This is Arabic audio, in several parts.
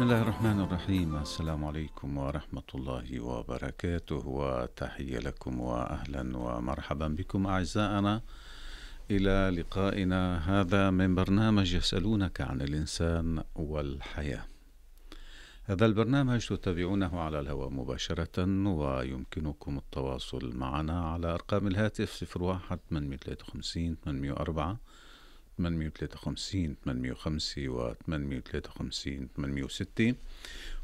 بسم الله الرحمن الرحيم السلام عليكم ورحمة الله وبركاته وتحية لكم وأهلا ومرحبا بكم أعزائنا إلى لقائنا هذا من برنامج يسألونك عن الإنسان والحياة هذا البرنامج تتابعونه على الهواء مباشرة ويمكنكم التواصل معنا على أرقام الهاتف 01 853 804 853 805 و 853 806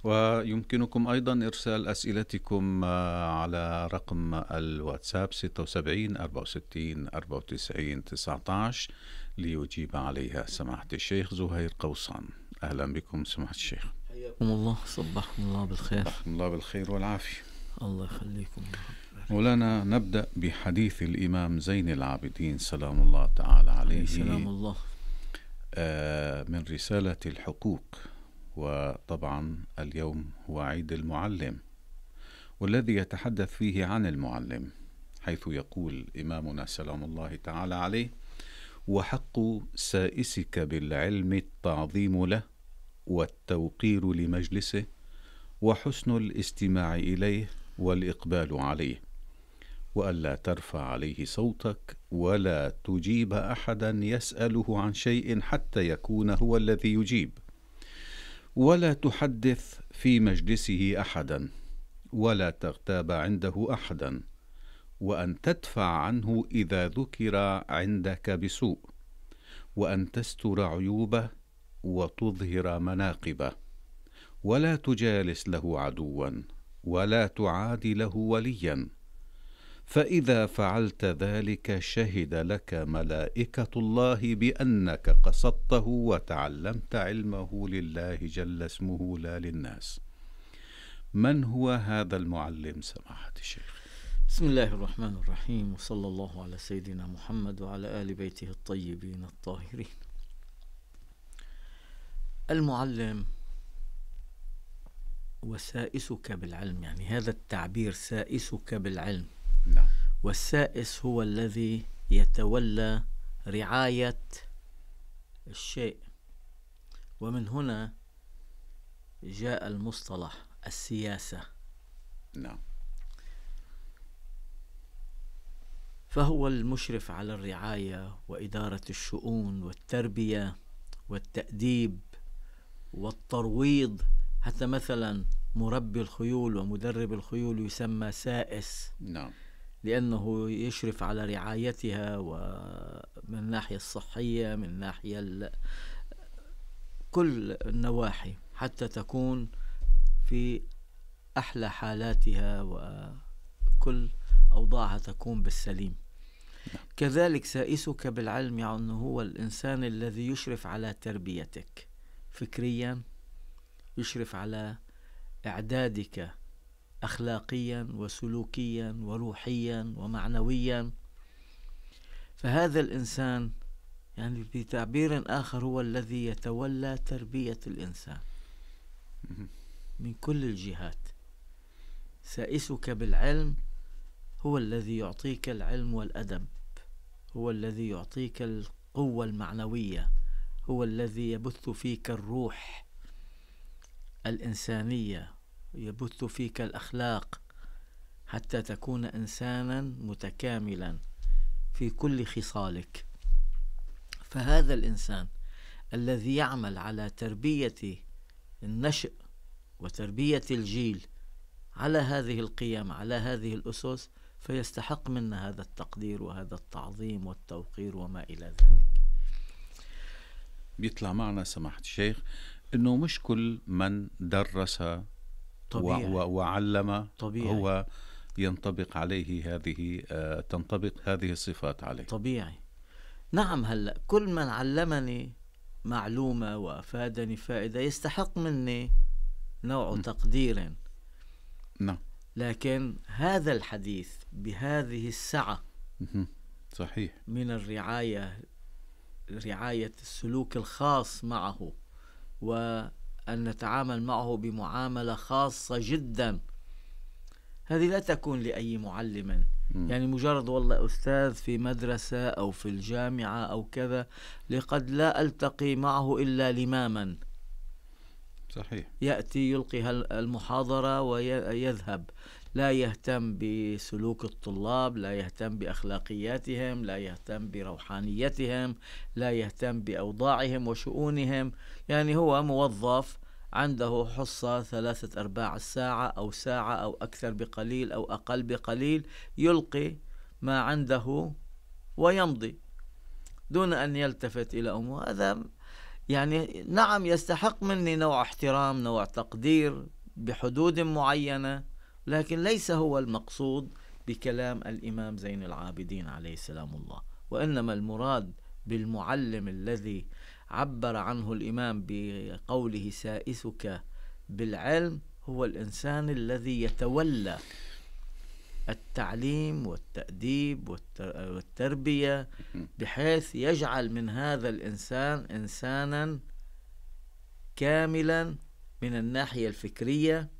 ويمكنكم أيضا إرسال أسئلتكم آه، على رقم الواتساب 76 64 94 19 ليجيب عليها سماحة الشيخ زهير قوصان أهلا بكم سماحة الشيخ حياكم الله صبحكم الله بالخير صبحكم الله بالخير والعافية الله يخليكم مولانا نبدأ بحديث الإمام زين العابدين سلام الله تعالى عليه سلام الله آه، من رسالة الحقوق وطبعا اليوم هو عيد المعلم والذي يتحدث فيه عن المعلم حيث يقول إمامنا سلام الله تعالى عليه وحق سائسك بالعلم التعظيم له والتوقير لمجلسه وحسن الاستماع إليه والإقبال عليه والا ترفع عليه صوتك ولا تجيب احدا يساله عن شيء حتى يكون هو الذي يجيب ولا تحدث في مجلسه احدا ولا تغتاب عنده احدا وان تدفع عنه اذا ذكر عندك بسوء وان تستر عيوبه وتظهر مناقبه ولا تجالس له عدوا ولا تعادي له وليا فاذا فعلت ذلك شهد لك ملائكه الله بانك قصدته وتعلمت علمه لله جل اسمه لا للناس من هو هذا المعلم سماحه الشيخ بسم الله الرحمن الرحيم وصلى الله على سيدنا محمد وعلى ال بيته الطيبين الطاهرين المعلم وسائسك بالعلم يعني هذا التعبير سائسك بالعلم نعم. والسائس هو الذي يتولى رعاية الشيء ومن هنا جاء المصطلح السياسة نعم فهو المشرف على الرعاية وإدارة الشؤون والتربية والتأديب والترويض حتى مثلا مربي الخيول ومدرب الخيول يسمى سائس نعم لأنه يشرف على رعايتها ومن الناحية الصحية من ناحية كل النواحي حتى تكون في أحلى حالاتها وكل أوضاعها تكون بالسليم كذلك سائسك بالعلم يعني هو الإنسان الذي يشرف على تربيتك فكريا يشرف على إعدادك اخلاقيا وسلوكيا وروحيا ومعنويا فهذا الانسان يعني بتعبير اخر هو الذي يتولى تربيه الانسان من كل الجهات سائسك بالعلم هو الذي يعطيك العلم والادب هو الذي يعطيك القوه المعنويه هو الذي يبث فيك الروح الانسانيه يبث فيك الأخلاق حتى تكون إنسانا متكاملا في كل خصالك فهذا الإنسان الذي يعمل على تربية النشء وتربية الجيل على هذه القيم على هذه الأسس فيستحق منا هذا التقدير وهذا التعظيم والتوقير وما إلى ذلك بيطلع معنا سماحة الشيخ أنه مش كل من درس طبيعي. وعلم طبيعي. هو ينطبق عليه هذه آه، تنطبق هذه الصفات عليه طبيعي نعم هلا كل من علمني معلومة وأفادني فائدة يستحق مني نوع م. تقدير نعم لكن هذا الحديث بهذه السعة صحيح من الرعاية رعاية السلوك الخاص معه و أن نتعامل معه بمعاملة خاصة جدا هذه لا تكون لأي معلم يعني مجرد والله أستاذ في مدرسة أو في الجامعة أو كذا لقد لا ألتقي معه إلا لماما صحيح يأتي يلقي المحاضرة ويذهب لا يهتم بسلوك الطلاب لا يهتم باخلاقياتهم لا يهتم بروحانيتهم لا يهتم باوضاعهم وشؤونهم يعني هو موظف عنده حصة ثلاثة أرباع الساعة أو ساعة أو أكثر بقليل أو أقل بقليل يلقي ما عنده ويمضي دون أن يلتفت إلى أمور هذا يعني نعم يستحق مني نوع احترام نوع تقدير بحدود معينة لكن ليس هو المقصود بكلام الإمام زين العابدين عليه سلام الله وإنما المراد بالمعلم الذي عبر عنه الإمام بقوله سائسك بالعلم هو الإنسان الذي يتولى التعليم والتأديب والتربية بحيث يجعل من هذا الإنسان إنسانا كاملا من الناحية الفكرية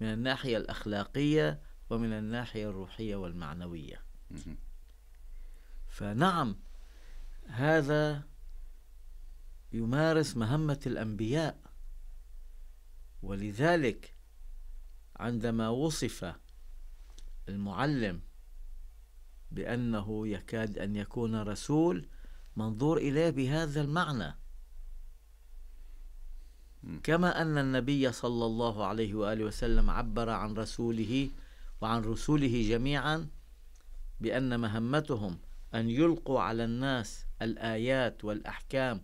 من الناحية الأخلاقية ومن الناحية الروحية والمعنوية فنعم هذا يمارس مهمة الأنبياء ولذلك عندما وصف المعلم بأنه يكاد أن يكون رسول منظور إليه بهذا المعنى كما أن النبي صلى الله عليه وآله وسلم عبر عن رسوله وعن رسله جميعا بأن مهمتهم أن يلقوا على الناس الآيات والأحكام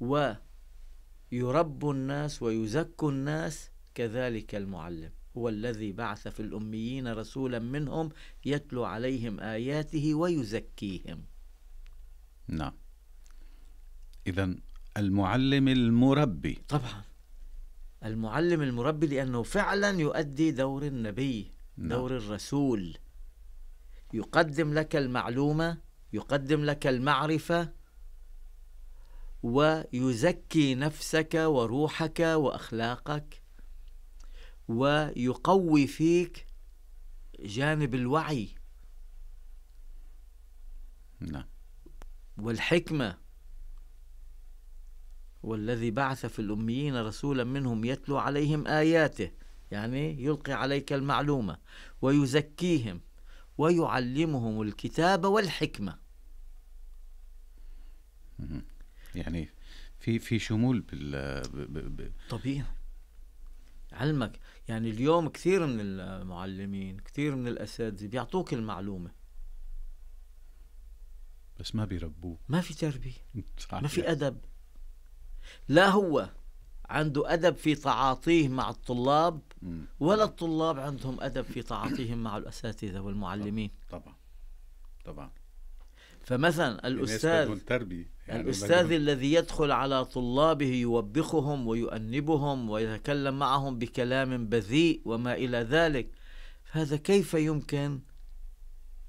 ويربوا الناس ويزكوا الناس كذلك المعلم هو الذي بعث في الأميين رسولا منهم يتلو عليهم آياته ويزكيهم نعم إذا المعلم المربي طبعا المعلم المربي لأنه فعلا يؤدي دور النبي نعم. دور الرسول يقدم لك المعلومة يقدم لك المعرفة ويزكي نفسك وروحك وأخلاقك ويقوي فيك جانب الوعي نعم والحكمة والذي بعث في الأميين رسولا منهم يتلو عليهم آياته يعني يلقي عليك المعلومة ويزكيهم ويعلمهم الكتاب والحكمة يعني في في شمول بال طبيعي علمك يعني اليوم كثير من المعلمين كثير من الأساتذة بيعطوك المعلومة بس ما بيربوك ما في تربية ما في أدب لا هو عنده أدب في تعاطيه مع الطلاب ولا الطلاب عندهم أدب في تعاطيهم مع الأساتذة والمعلمين طبعا طبعا فمثلا يعني الأستاذ يعني الأستاذ الذي يدخل على طلابه يوبخهم ويؤنبهم ويتكلم معهم بكلام بذيء وما إلى ذلك هذا كيف يمكن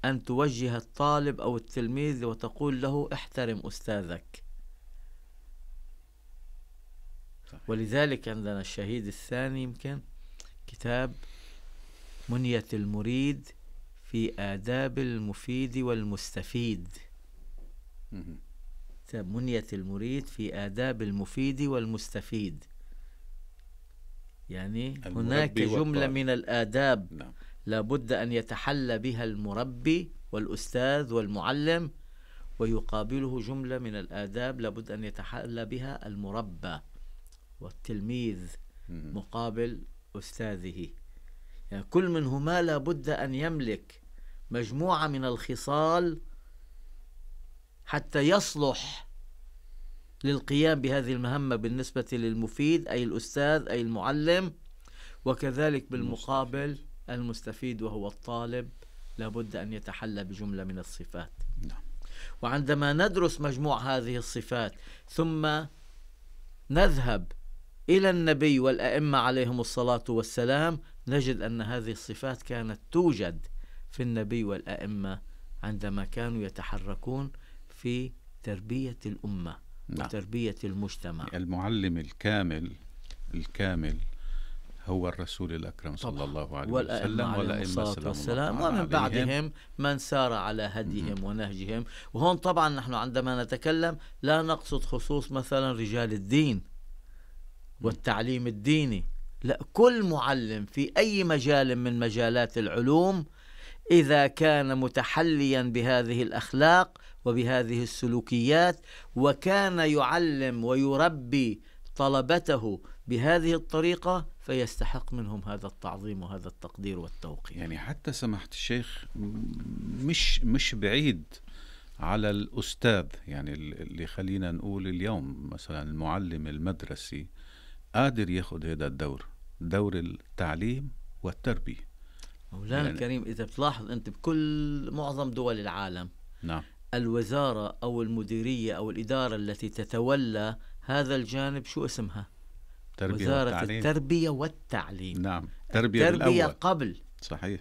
أن توجه الطالب أو التلميذ وتقول له احترم أستاذك ولذلك عندنا الشهيد الثاني يمكن كتاب منية المريد في آداب المفيد والمستفيد كتاب منية المريد في آداب المفيد والمستفيد يعني هناك جملة والطار. من الآداب نعم. لابد أن يتحلى بها المربي والأستاذ والمعلم ويقابله جملة من الآداب لابد أن يتحلى بها المربى والتلميذ مقابل أستاذه يعني كل منهما لابد أن يملك مجموعة من الخصال حتى يصلح للقيام بهذه المهمة بالنسبة للمفيد أي الأستاذ أي المعلم وكذلك بالمقابل المستفيد وهو الطالب لابد أن يتحلى بجملة من الصفات نعم. وعندما ندرس مجموع هذه الصفات ثم نذهب الى النبي والائمه عليهم الصلاه والسلام نجد ان هذه الصفات كانت توجد في النبي والائمه عندما كانوا يتحركون في تربيه الامه نعم. وتربيه المجتمع المعلم الكامل الكامل هو الرسول الأكرم صلى طبعا. الله عليه وسلم والأئمة الصلاة والسلام ومن بعدهم من سار على هديهم ونهجهم وهون طبعا نحن عندما نتكلم لا نقصد خصوص مثلا رجال الدين والتعليم الديني لا كل معلم في أي مجال من مجالات العلوم إذا كان متحليا بهذه الأخلاق وبهذه السلوكيات وكان يعلم ويربي طلبته بهذه الطريقة فيستحق منهم هذا التعظيم وهذا التقدير والتوقير يعني حتى سماحة الشيخ مش مش بعيد على الأستاذ يعني اللي خلينا نقول اليوم مثلا المعلم المدرسي قادر ياخذ هذا الدور دور التعليم والتربيه مولانا يعني الكريم اذا بتلاحظ انت بكل معظم دول العالم نعم الوزاره او المديريه او الاداره التي تتولى هذا الجانب شو اسمها؟ تربية وزاره والتعليم. التربيه والتعليم نعم التربيه, التربية الأول. قبل صحيح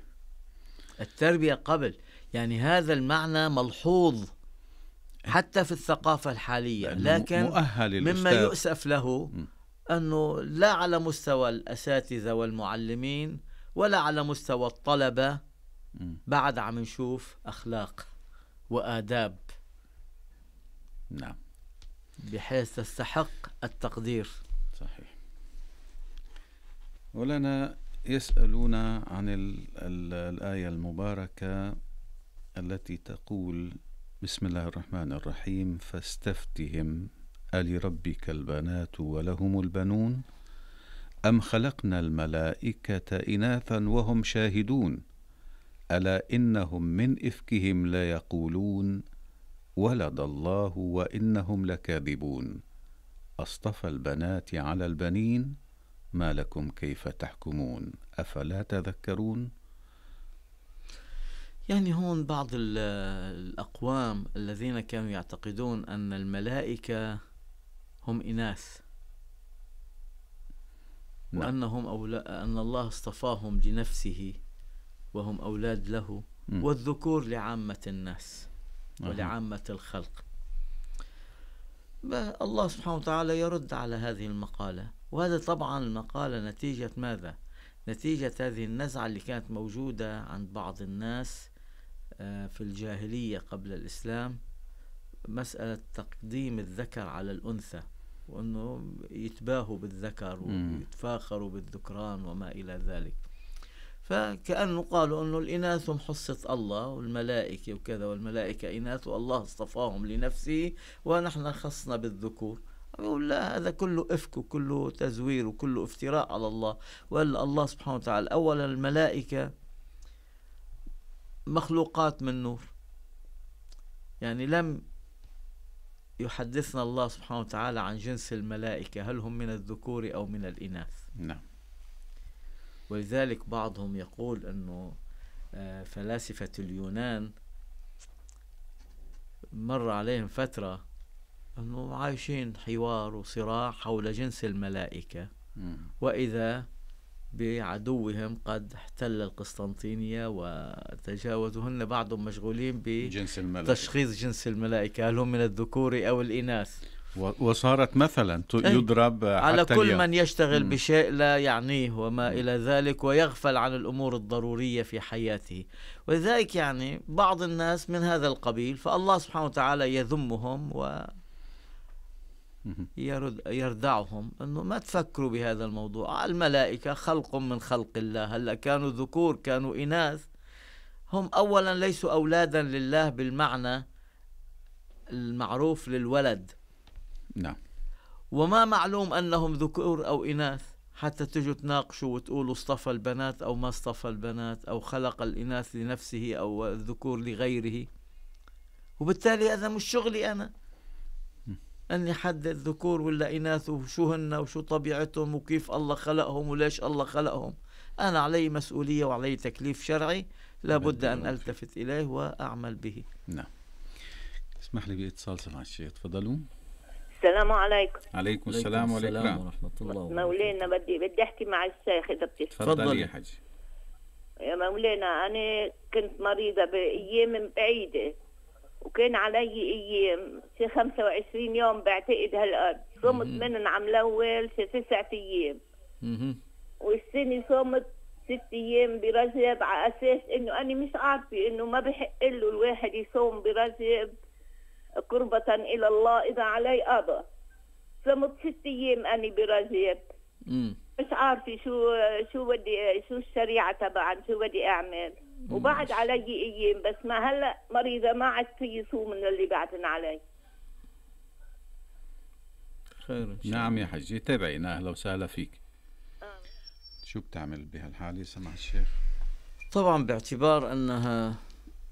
التربيه قبل يعني هذا المعنى ملحوظ حتى في الثقافه الحاليه لكن مؤهل مما يؤسف له م. أنه لا على مستوى الأساتذة والمعلمين ولا على مستوى الطلبة بعد عم نشوف أخلاق وآداب نعم بحيث تستحق التقدير صحيح ولنا يسألون عن الـ الـ الآية المباركة التي تقول بسم الله الرحمن الرحيم فاستفتهم ألربك البنات ولهم البنون أم خلقنا الملائكة إناثا وهم شاهدون ألا إنهم من إفكهم ليقولون ولد الله وإنهم لكاذبون أصطفى البنات على البنين ما لكم كيف تحكمون أفلا تذكرون يعني هون بعض الأقوام الذين كانوا يعتقدون أن الملائكة هم إناث نعم. وأنهم أولا أن الله اصطفاهم لنفسه وهم أولاد له م. والذكور لعامة الناس أه. ولعامة الخلق الله سبحانه وتعالى يرد على هذه المقالة وهذا طبعا المقالة نتيجة ماذا؟ نتيجة هذه النزعة اللي كانت موجودة عند بعض الناس آه، في الجاهلية قبل الإسلام مسألة تقديم الذكر على الأنثى وأنه يتباهوا بالذكر ويتفاخروا بالذكران وما إلى ذلك فكأنه قالوا أنه الإناث هم حصة الله والملائكة وكذا والملائكة إناث والله اصطفاهم لنفسه ونحن خصنا بالذكور يقول لا هذا كله إفك وكله تزوير وكله افتراء على الله وقال الله سبحانه وتعالى أولا الملائكة مخلوقات من نور يعني لم يحدثنا الله سبحانه وتعالى عن جنس الملائكة هل هم من الذكور أو من الإناث نعم ولذلك بعضهم يقول أنه آه، فلاسفة اليونان مر عليهم فترة أنه عايشين حوار وصراع حول جنس الملائكة وإذا بعدوهم قد احتل القسطنطينية وتجاوزهن بعضهم مشغولين بتشخيص الملائكة تشخيص جنس الملائكة هل هم من الذكور أو الإناث وصارت مثلا إيه. يضرب على كل اليوم. من يشتغل بشيء لا يعنيه وما إلى ذلك ويغفل عن الأمور الضرورية في حياته ولذلك يعني بعض الناس من هذا القبيل فالله سبحانه وتعالى يذمهم و يردعهم أنه ما تفكروا بهذا الموضوع آه، الملائكة خلق من خلق الله هلأ كانوا ذكور كانوا إناث هم أولا ليسوا أولادا لله بالمعنى المعروف للولد نعم وما معلوم أنهم ذكور أو إناث حتى تجوا تناقشوا وتقولوا اصطفى البنات أو ما اصطفى البنات أو خلق الإناث لنفسه أو الذكور لغيره وبالتالي هذا مش شغلي أنا أن يحدد ذكور ولا إناث وشو هن وشو طبيعتهم وكيف الله خلقهم وليش الله خلقهم أنا علي مسؤولية وعلي تكليف شرعي لابد أن ألتفت إليه وأعمل به نعم اسمح لي باتصال سمع الشيخ تفضلوا السلام عليكم عليكم السلام السلام ورحمة الله مولانا بدي بدي أحكي مع الشيخ إذا بتتفضل تفضلي يا حجي يا مولانا أنا كنت مريضة بأيام بعيدة وكان علي ايام شي 25 يوم بعتقد هالقد صمت من ويل شي تسعة ايام والسنه صمت ست ايام برجب على اساس انه انا مش عارفه انه ما بحق له الواحد يصوم برجب قربة الى الله اذا علي قضى صمت ست ايام انا برجب مش عارفه شو شو بدي شو الشريعه تبعا شو بدي اعمل وبعد علي ايام بس ما هلا مريضه ما عاد في سوء من اللي بعدن علي خير إن شاء نعم يا حجي تابعينا اهلا وسهلا فيك آه. شو بتعمل بهالحاله سمع الشيخ طبعا باعتبار انها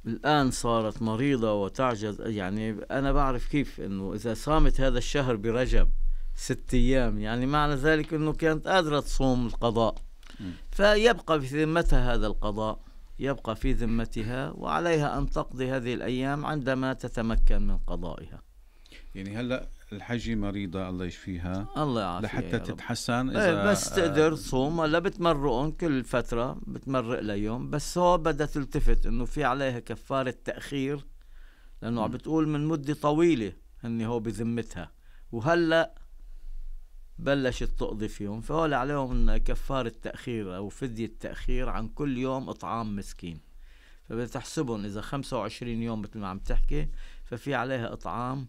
الآن صارت مريضة وتعجز يعني أنا بعرف كيف أنه إذا صامت هذا الشهر برجب ست أيام يعني معنى ذلك أنه كانت قادرة تصوم القضاء م. فيبقى في ذمتها هذا القضاء يبقى في ذمتها وعليها أن تقضي هذه الأيام عندما تتمكن من قضائها يعني هلا الحجة مريضة الله يشفيها الله يعافيها لحتى تتحسن إيه، إذا بس تقدر تصوم ولا بتمرقهم كل فترة بتمرق ليوم بس هو بدها تلتفت إنه في عليها كفارة تأخير لأنه عم بتقول من مدة طويلة هني هو بذمتها وهلا بلشت تقضي فيهم فهول عليهم كفارة تأخير أو فدية تأخير عن كل يوم إطعام مسكين فبتحسبهم إذا خمسة وعشرين يوم مثل ما عم تحكي ففي عليها إطعام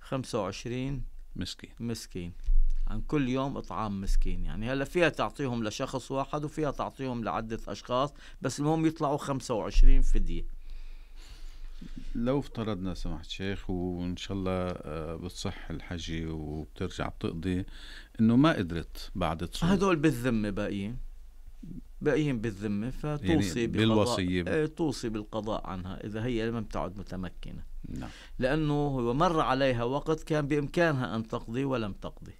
خمسة وعشرين مسكين مسكين عن كل يوم إطعام مسكين يعني هلا فيها تعطيهم لشخص واحد وفيها تعطيهم لعدة أشخاص بس المهم يطلعوا خمسة وعشرين فدية لو افترضنا سمحت شيخ وان شاء الله آه، بتصح الحجه وبترجع بتقضي انه ما قدرت بعد تصوم آه، هدول بالذمه باقيين باقيين بالذمه فتوصي يعني بالوصيه ب... آه، توصي بالقضاء عنها اذا هي لم تعد متمكنه نعم لانه هو مر عليها وقت كان بامكانها ان تقضي ولم تقضي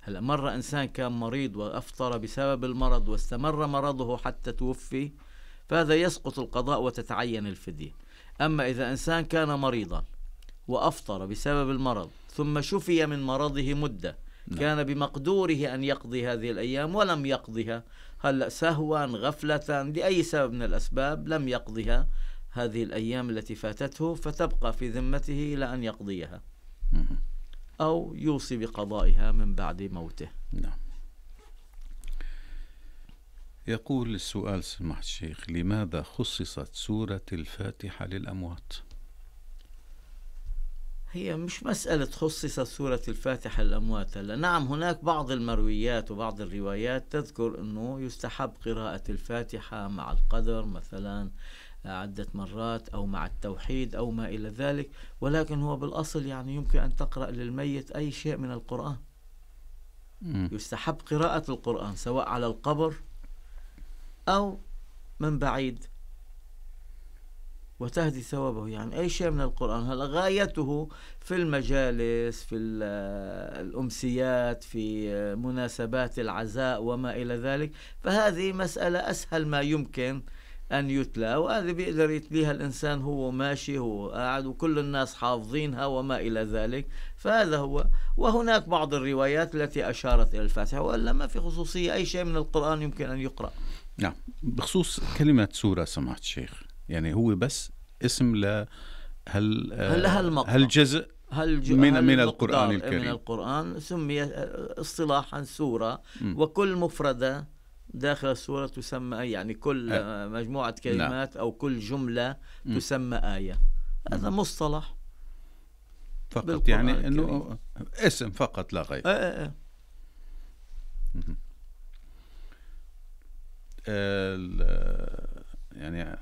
هلا مره انسان كان مريض وافطر بسبب المرض واستمر مرضه حتى توفي فهذا يسقط القضاء وتتعين الفديه أما إذا إنسان كان مريضا وأفطر بسبب المرض ثم شفي من مرضه مدة نعم. كان بمقدوره أن يقضي هذه الأيام ولم يقضها هلأ سهوا غفلة لأي سبب من الأسباب لم يقضها هذه الأيام التي فاتته فتبقى في ذمته إلى أن يقضيها أو يوصي بقضائها من بعد موته نعم يقول السؤال سماحة الشيخ لماذا خصصت سورة الفاتحة للأموات؟ هي مش مسألة خصصت سورة الفاتحة للأموات هلا نعم هناك بعض المرويات وبعض الروايات تذكر أنه يستحب قراءة الفاتحة مع القدر مثلا عدة مرات أو مع التوحيد أو ما إلى ذلك ولكن هو بالأصل يعني يمكن أن تقرأ للميت أي شيء من القرآن يستحب قراءة القرآن سواء على القبر أو من بعيد وتهدي ثوابه يعني أي شيء من القرآن هلا غايته في المجالس في الأمسيات في مناسبات العزاء وما إلى ذلك فهذه مسألة أسهل ما يمكن أن يتلى وهذه بيقدر يتليها الإنسان هو ماشي هو قاعد وكل الناس حافظينها وما إلى ذلك فهذا هو وهناك بعض الروايات التي أشارت إلى الفاتحة وإلا ما في خصوصية أي شيء من القرآن يمكن أن يقرأ نعم بخصوص كلمة سورة سماحة الشيخ يعني هو بس اسم ل هل هل هالجزء آه، هل من من القرآن الكريم من القرآن سمي آه، اصطلاحا سورة م. وكل مفردة داخل السورة تسمى آية يعني كل آه. آه، مجموعة نعم. كلمات نعم. أو كل جملة م. تسمى آية هذا م. مصطلح فقط يعني انه اسم فقط لا غير آه آه آه. يعني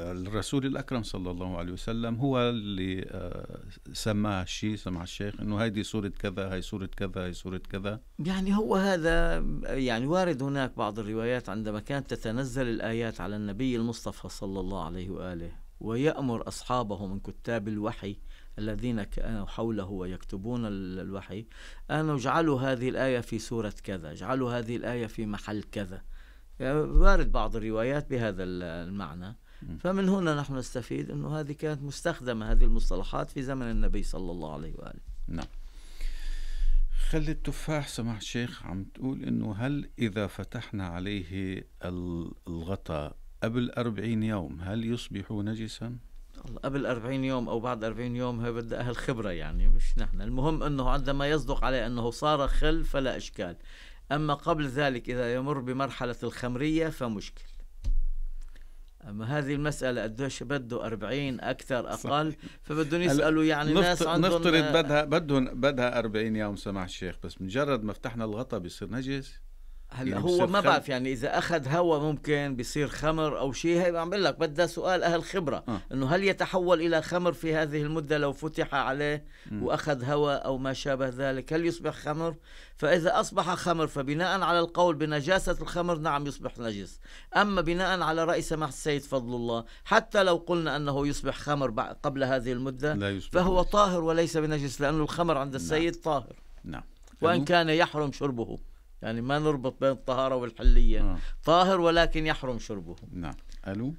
الرسول الأكرم صلى الله عليه وسلم هو اللي آه، سماها الشيء سمع الشيخ أنه هذه سورة كذا هي سورة كذا هي سورة كذا يعني هو هذا يعني وارد هناك بعض الروايات عندما كانت تتنزل الآيات على النبي المصطفى صلى الله عليه وآله ويأمر أصحابه من كتاب الوحي الذين كانوا حوله ويكتبون الوحي أن اجعلوا هذه الآية في سورة كذا اجعلوا هذه الآية في محل كذا يعني وارد بعض الروايات بهذا المعنى فمن هنا نحن نستفيد أنه هذه كانت مستخدمة هذه المصطلحات في زمن النبي صلى الله عليه وآله نعم خلي التفاح سماح شيخ عم تقول انه هل اذا فتحنا عليه الغطاء قبل 40 يوم هل يصبح نجسا؟ قبل 40 يوم او بعد 40 يوم هي بدها اهل خبره يعني مش نحن، المهم انه عندما يصدق عليه انه صار خل فلا اشكال، أما قبل ذلك إذا يمر بمرحلة الخمرية فمشكل أما هذه المسألة قديش بده 40 أكثر أقل فبدهم يسألوا يعني نفط... ناس عندهم نفترض آه. بدها بدهم بدها 40 يوم سماح الشيخ بس مجرد ما فتحنا الغطا بيصير نجس هلا يعني هو ما بعرف يعني اذا اخذ هواء ممكن بيصير خمر او شيء هي عم لك بدها سؤال اهل خبره آه. انه هل يتحول الى خمر في هذه المده لو فتح عليه م. واخذ هواء او ما شابه ذلك هل يصبح خمر فاذا اصبح خمر فبناء على القول بنجاسه الخمر نعم يصبح نجس اما بناء على راي سماحه السيد فضل الله حتى لو قلنا انه يصبح خمر قبل هذه المده لا يصبح فهو نجس. طاهر وليس بنجس لانه الخمر عند نعم. السيد نعم. طاهر نعم وان كان يحرم شربه يعني ما نربط بين الطهارة والحلية آه. طاهر ولكن يحرم شربه نعم ألو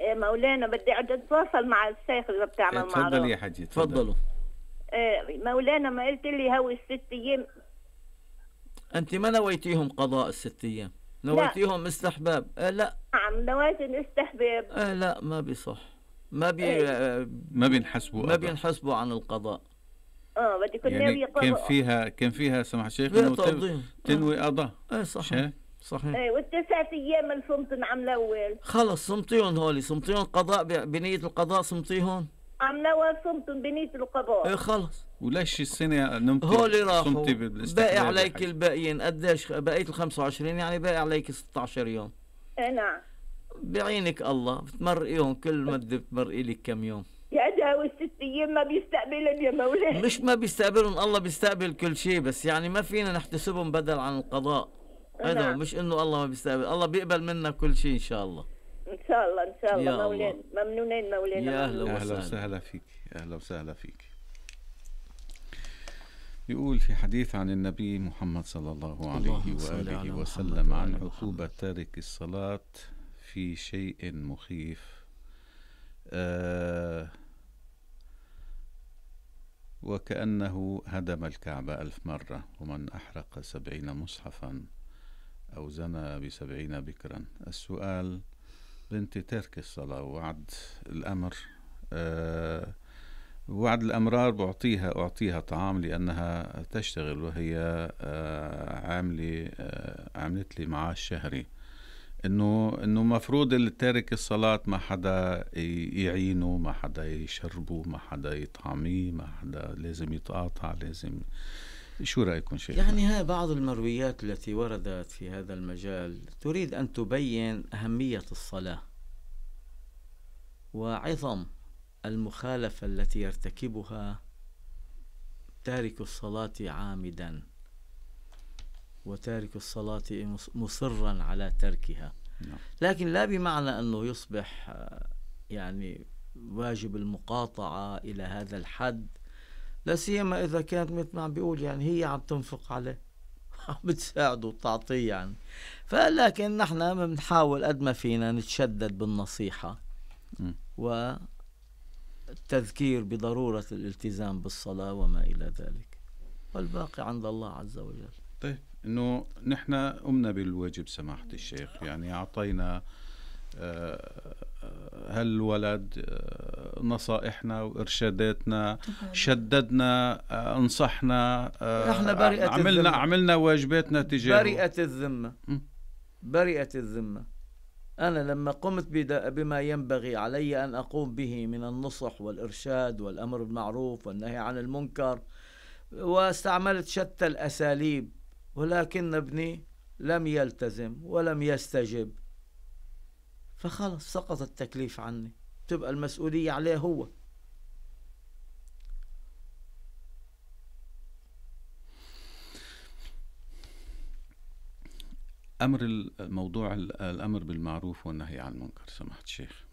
إيه، مولانا بدي أرجع أتواصل مع الشيخ إذا بتعمل إيه، معروف تفضلي يا حجي تفضلوا إيه، مولانا ما قلت لي هو الست أيام أنت ما نويتيهم قضاء الست أيام نويتيهم لا. استحباب آه لا نعم نويت الاستحباب آه لا ما بيصح ما بي ما بينحسبوا ما بينحسبوا عن القضاء اه بدي كنت يعني كان فيها كان فيها سمح الشيخ تنوي آه. قضاء ايه صحيح صحيح ايه والتسعة ايام الصمت عم الاول خلص صمتيهم هولي صمتيهم قضاء بنية القضاء صمتيهم عم لوال صمتن بنية القضاء ايه خلص وليش السنة نمت هولي راحوا باقي عليك الباقيين قديش بقيت ال 25 يعني باقي عليك 16 يوم ايه نعم بعينك الله بتمرقيهم كل مدة بتمرقي لك كم يوم يا داوي ايام ما بيستقبلن يا مولاي مش ما بيستقبلن الله بيستقبل كل شيء بس يعني ما فينا نحتسبهم بدل عن القضاء هذا نعم. مش انه الله ما بيستقبل الله بيقبل منا كل شيء ان شاء الله ان شاء الله ان شاء الله مولانا ممنونين مولانا يا اهلا وسهلا وسهلا فيك اهلا وسهلا فيك يقول في حديث عن النبي محمد صلى الله عليه وآله على وسلم عن عقوبة تارك الصلاة في شيء مخيف آه وكأنه هدم الكعبة ألف مرة ومن أحرق سبعين مصحفا أو زنى بسبعين بكرا السؤال بنتي ترك الصلاة وعد الأمر أه وعد الأمرار بعطيها أعطيها طعام لأنها تشتغل وهي آه، عاملة آه، عملت لي معاش شهري انه انه مفروض اللي تارك الصلاه ما حدا يعينه ما حدا يشربه ما حدا يطعميه ما حدا لازم يتقاطع لازم شو رايكم شيخ يعني ها بعض المرويات التي وردت في هذا المجال تريد ان تبين اهميه الصلاه وعظم المخالفه التي يرتكبها تارك الصلاه عامدا وتارك الصلاة مصرا على تركها نعم. لكن لا بمعنى أنه يصبح آه، يعني واجب المقاطعة إلى هذا الحد لا سيما إذا كانت مثل ما عم بيقول يعني هي عم تنفق عليه عم بتساعده وتعطيه يعني فلكن نحن بنحاول قد ما فينا نتشدد بالنصيحة والتذكير بضرورة الالتزام بالصلاة وما إلى ذلك والباقي عند الله عز وجل طيب انه نحن قمنا بالواجب سماحه الشيخ يعني اعطينا آه، هالولد آه، نصائحنا وارشاداتنا شددنا آه، انصحنا احنا بريئة عملنا الذمة. عملنا واجباتنا تجاهه برئت الذمه برئت الذمه انا لما قمت بما ينبغي علي ان اقوم به من النصح والارشاد والامر بالمعروف والنهي عن المنكر واستعملت شتى الاساليب ولكن ابني لم يلتزم ولم يستجب فخلص سقط التكليف عني تبقى المسؤولية عليه هو امر الموضوع الامر بالمعروف والنهي عن المنكر سمحت شيخ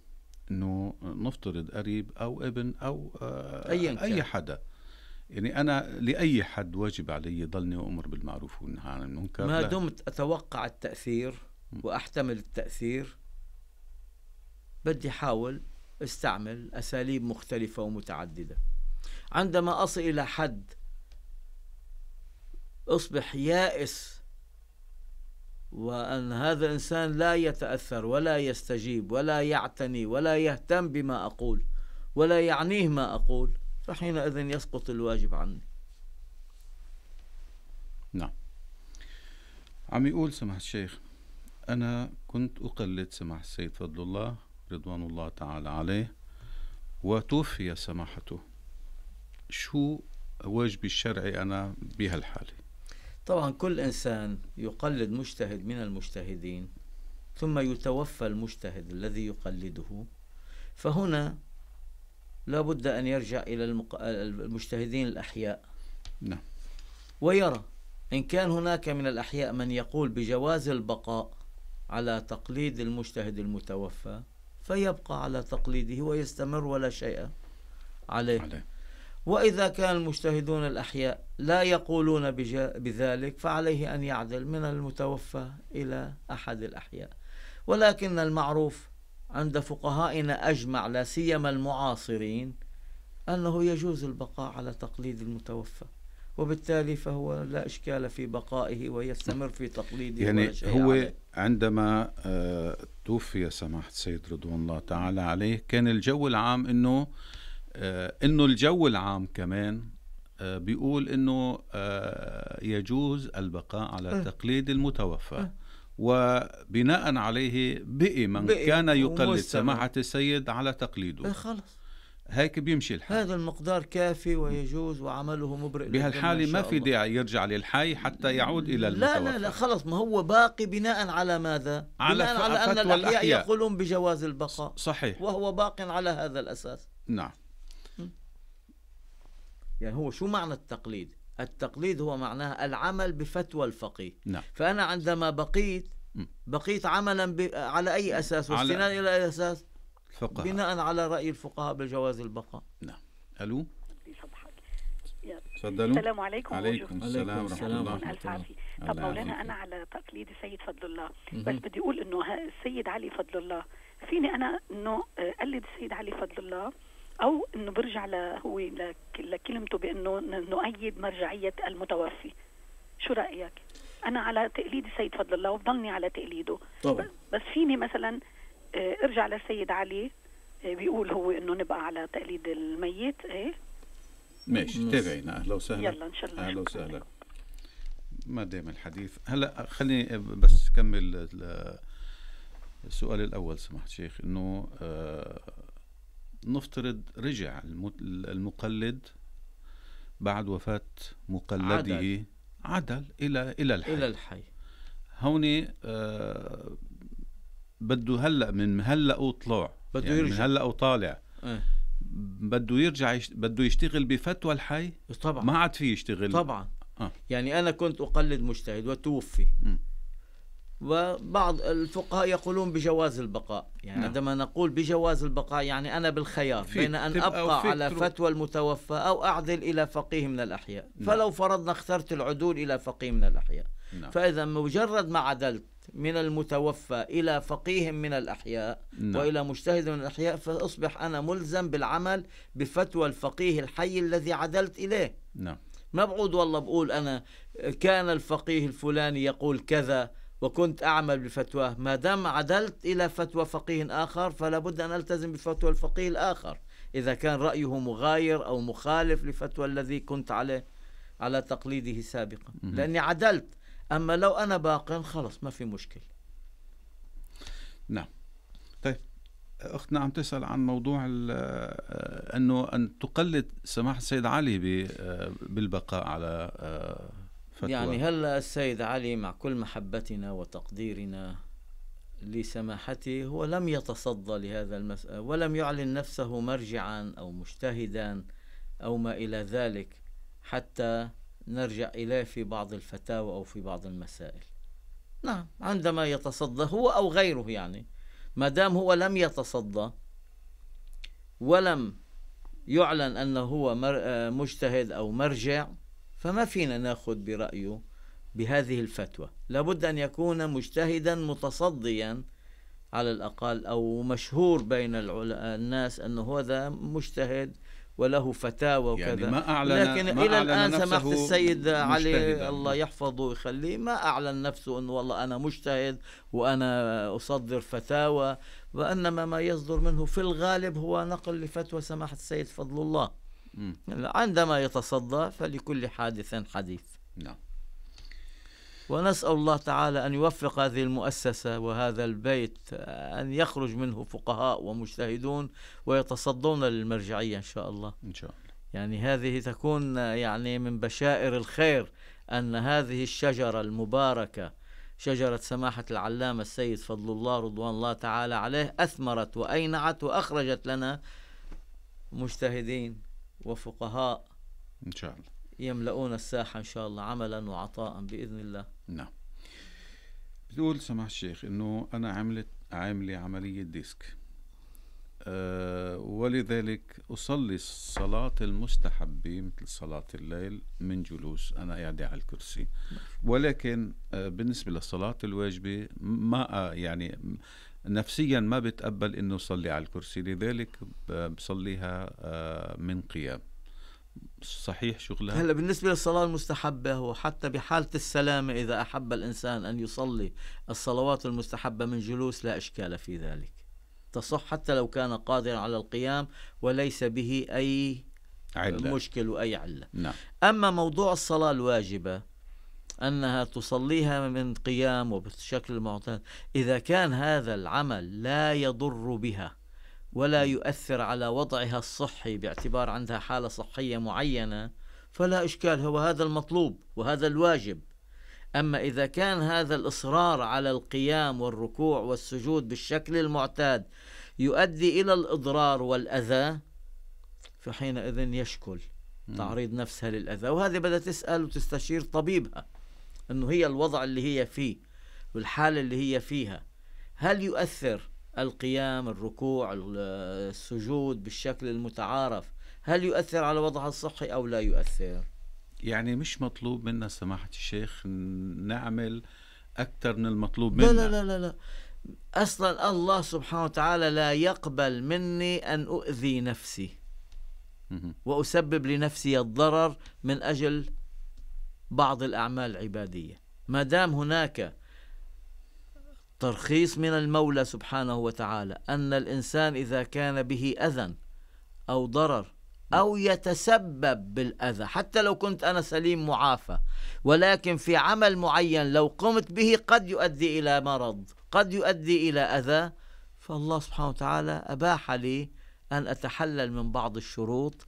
انه نفترض قريب او ابن او آه، اي حدا يعني انا لاي حد واجب علي ضلني وامر بالمعروف والنهي عن المنكر ما دمت اتوقع التاثير واحتمل التاثير بدي احاول استعمل اساليب مختلفه ومتعدده عندما اصل الى حد اصبح يائس وان هذا الانسان لا يتاثر ولا يستجيب ولا يعتني ولا يهتم بما اقول ولا يعنيه ما اقول فحينئذ يسقط الواجب عني نعم عم يقول سماحة الشيخ أنا كنت أقلد سماحة السيد فضل الله رضوان الله تعالى عليه وتوفي سماحته شو واجبي الشرعي أنا بهالحالة طبعا كل إنسان يقلد مجتهد من المجتهدين ثم يتوفى المجتهد الذي يقلده فهنا لابد أن يرجع إلى المق... المجتهدين الأحياء نعم ويرى إن كان هناك من الأحياء من يقول بجواز البقاء على تقليد المجتهد المتوفى فيبقى على تقليده ويستمر ولا شيء عليه, عليه. وإذا كان المجتهدون الأحياء لا يقولون بذلك فعليه أن يعدل من المتوفى إلى أحد الأحياء ولكن المعروف عند فقهائنا أجمع لا سيما المعاصرين أنه يجوز البقاء على تقليد المتوفى وبالتالي فهو لا إشكال في بقائه ويستمر في تقليده يعني هو عليه. عندما آه، توفي سماحة السيد رضوان الله تعالى عليه كان الجو العام أنه آه، أنه الجو العام كمان آه، بيقول أنه يجوز البقاء على تقليد المتوفى وبناء عليه بقي من بقي كان يقلد سماحة السيد على تقليده إيه، خلص هيك بيمشي الحال هذا المقدار كافي ويجوز وعمله مبرئ بهالحالة ما في داعي يرجع للحي حتى يعود إلى المتوفى لا لا لا خلص ما هو باقي بناء على ماذا؟ على بناء على أن الأحياء يقولون بجواز البقاء صحيح وهو باق على هذا الأساس نعم يعني هو شو معنى التقليد؟ التقليد هو معناها العمل بفتوى الفقيه نعم. فأنا عندما بقيت بقيت عملا ب... على أي أساس واستناد على... إلى أي أساس الفقهاء بناء على رأي الفقهاء بجواز البقاء نعم ألو تفضلوا السلام عليكم وعليكم السلام ورحمه الله الف عافيه طب مولانا انا على تقليد سيد فضل الله بس بدي اقول انه السيد علي فضل الله فيني انا انه اقلد آه، السيد علي فضل الله او انه برجع لهو لكلمته بانه نؤيد مرجعيه المتوفي شو رايك انا على تقليد السيد فضل الله وبضلني على تقليده طبعا. بس فيني مثلا آه، ارجع للسيد علي آه، بيقول هو انه نبقى على تقليد الميت ايه ماشي تابعينا اهلا وسهلا يلا ان شاء الله اهلا وسهلا ما دام الحديث هلا خليني آه، بس كمل السؤال الاول سمحت شيخ انه آه نفترض رجع المقلد بعد وفاة مقلده عدل, عدل إلى إلى الحي إلى الحي هون آه بده هلا من هلا وطلع بده يعني يرجع من هلا وطالع اه. بده يرجع يشت... بده يشتغل بفتوى الحي طبعا ما عاد فيه يشتغل طبعا آه. يعني انا كنت اقلد مجتهد وتوفي م. وبعض الفقهاء يقولون بجواز البقاء يعني نعم. عندما نقول بجواز البقاء يعني أنا بالخيار بين أن أبقى على فتوى المتوفى أو أعدل إلى فقيه من الأحياء نعم. فلو فرضنا اخترت العدول إلى فقيه من الأحياء نعم. فإذا مجرد ما عدلت من المتوفى إلى فقيه من الأحياء نعم. وإلى مجتهد من الأحياء فأصبح أنا ملزم بالعمل بفتوى الفقيه الحي الذي عدلت إليه نعم. ما بعود والله بقول أنا كان الفقيه الفلاني يقول كذا وكنت أعمل بفتواه ما دام عدلت إلى فتوى فقيه آخر فلا بد أن ألتزم بفتوى الفقيه الآخر إذا كان رأيه مغاير أو مخالف لفتوى الذي كنت عليه على تقليده سابقا لأني عدلت أما لو أنا باق خلص ما في مشكلة نعم طيب اختنا عم تسال عن موضوع آه، انه ان تقلد سماحه السيد علي آه، بالبقاء على آه، فتوى. يعني هلا السيد علي مع كل محبتنا وتقديرنا لسماحته هو لم يتصدى لهذا المسألة ولم يعلن نفسه مرجعا أو مجتهدا أو ما إلى ذلك حتى نرجع إليه في بعض الفتاوى أو في بعض المسائل نعم عندما يتصدى هو أو غيره يعني ما دام هو لم يتصدى ولم يعلن أنه هو مجتهد أو مرجع فما فينا ناخذ برايه بهذه الفتوى لابد ان يكون مجتهدا متصديا على الاقل او مشهور بين الناس انه هذا مجتهد وله فتاوى وكذا يعني ما أعلن لكن ما الى أعلن الان سمحت السيد علي الله يحفظه ويخليه ما اعلن نفسه انه والله انا مجتهد وانا اصدر فتاوى وانما ما يصدر منه في الغالب هو نقل لفتوى سماحه السيد فضل الله يعني عندما يتصدى فلكل حادث حديث نعم ونسأل الله تعالى أن يوفق هذه المؤسسة وهذا البيت أن يخرج منه فقهاء ومجتهدون ويتصدون للمرجعية إن شاء الله إن شاء الله يعني هذه تكون يعني من بشائر الخير أن هذه الشجرة المباركة شجرة سماحة العلامة السيد فضل الله رضوان الله تعالى عليه أثمرت وأينعت وأخرجت لنا مجتهدين وفقهاء إن شاء الله يملؤون الساحة إن شاء الله عملا وعطاء بإذن الله نعم بتقول سماح الشيخ إنه أنا عملت عاملة عملية ديسك أه ولذلك أصلي الصلاه المستحبة مثل صلاة الليل من جلوس أنا قاعدة على الكرسي ولكن أه بالنسبة للصلاة الواجبة ما آه، يعني نفسيا ما بتقبل انه صلي على الكرسي لذلك بصليها آه، من قيام صحيح شغلها هلا بالنسبه للصلاه المستحبه وحتى بحاله السلامه اذا احب الانسان ان يصلي الصلوات المستحبه من جلوس لا اشكال في ذلك تصح حتى لو كان قادرا على القيام وليس به اي علة. مشكل واي عله نعم. اما موضوع الصلاه الواجبه أنها تصليها من قيام وبالشكل المعتاد إذا كان هذا العمل لا يضر بها ولا يؤثر على وضعها الصحي باعتبار عندها حالة صحية معينة فلا إشكال هو هذا المطلوب وهذا الواجب أما إذا كان هذا الإصرار على القيام والركوع والسجود بالشكل المعتاد يؤدي إلى الإضرار والأذى فحينئذ يشكل نعم. تعريض نفسها للأذى وهذه بدأت تسأل وتستشير طبيبها انه هي الوضع اللي هي فيه والحالة اللي هي فيها هل يؤثر القيام الركوع السجود بالشكل المتعارف هل يؤثر على وضعها الصحي أو لا يؤثر يعني مش مطلوب منا سماحة الشيخ نعمل أكثر من المطلوب منا لا لا لا لا أصلا الله سبحانه وتعالى لا يقبل مني أن أؤذي نفسي وأسبب لنفسي الضرر من أجل بعض الأعمال العبادية ما دام هناك ترخيص من المولى سبحانه وتعالى أن الإنسان إذا كان به أذى أو ضرر أو يتسبب بالأذى حتى لو كنت أنا سليم معافى ولكن في عمل معين لو قمت به قد يؤدي إلى مرض قد يؤدي إلى أذى فالله سبحانه وتعالى أباح لي أن أتحلل من بعض الشروط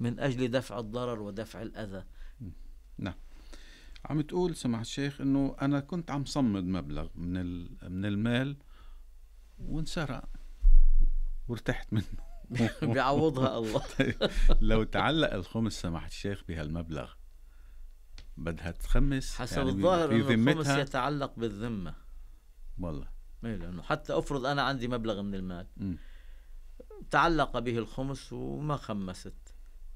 من أجل دفع الضرر ودفع الأذى نعم عم تقول سمح الشيخ انه انا كنت عم صمد مبلغ من من المال وانسرق وارتحت منه بيعوضها الله طيب، لو تعلق الخمس سماحة الشيخ بهالمبلغ بدها تخمس حسب يعني الظاهر انه الخمس يتعلق بالذمة والله إيه، لانه حتى افرض انا عندي مبلغ من المال م. تعلق به الخمس وما خمست